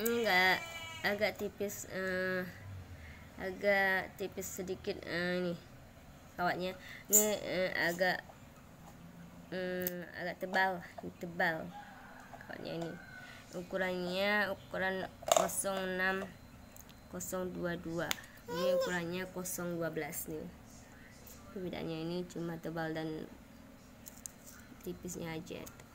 enggak agak tipis uh, agak tipis sedikit uh, ini kawatnya ini uh, agak um, agak tebal tebal kawatnya ini ukurannya ukuran 06 022 ini ukurannya 012 nih perbedaannya ini cuma tebal dan tipisnya aja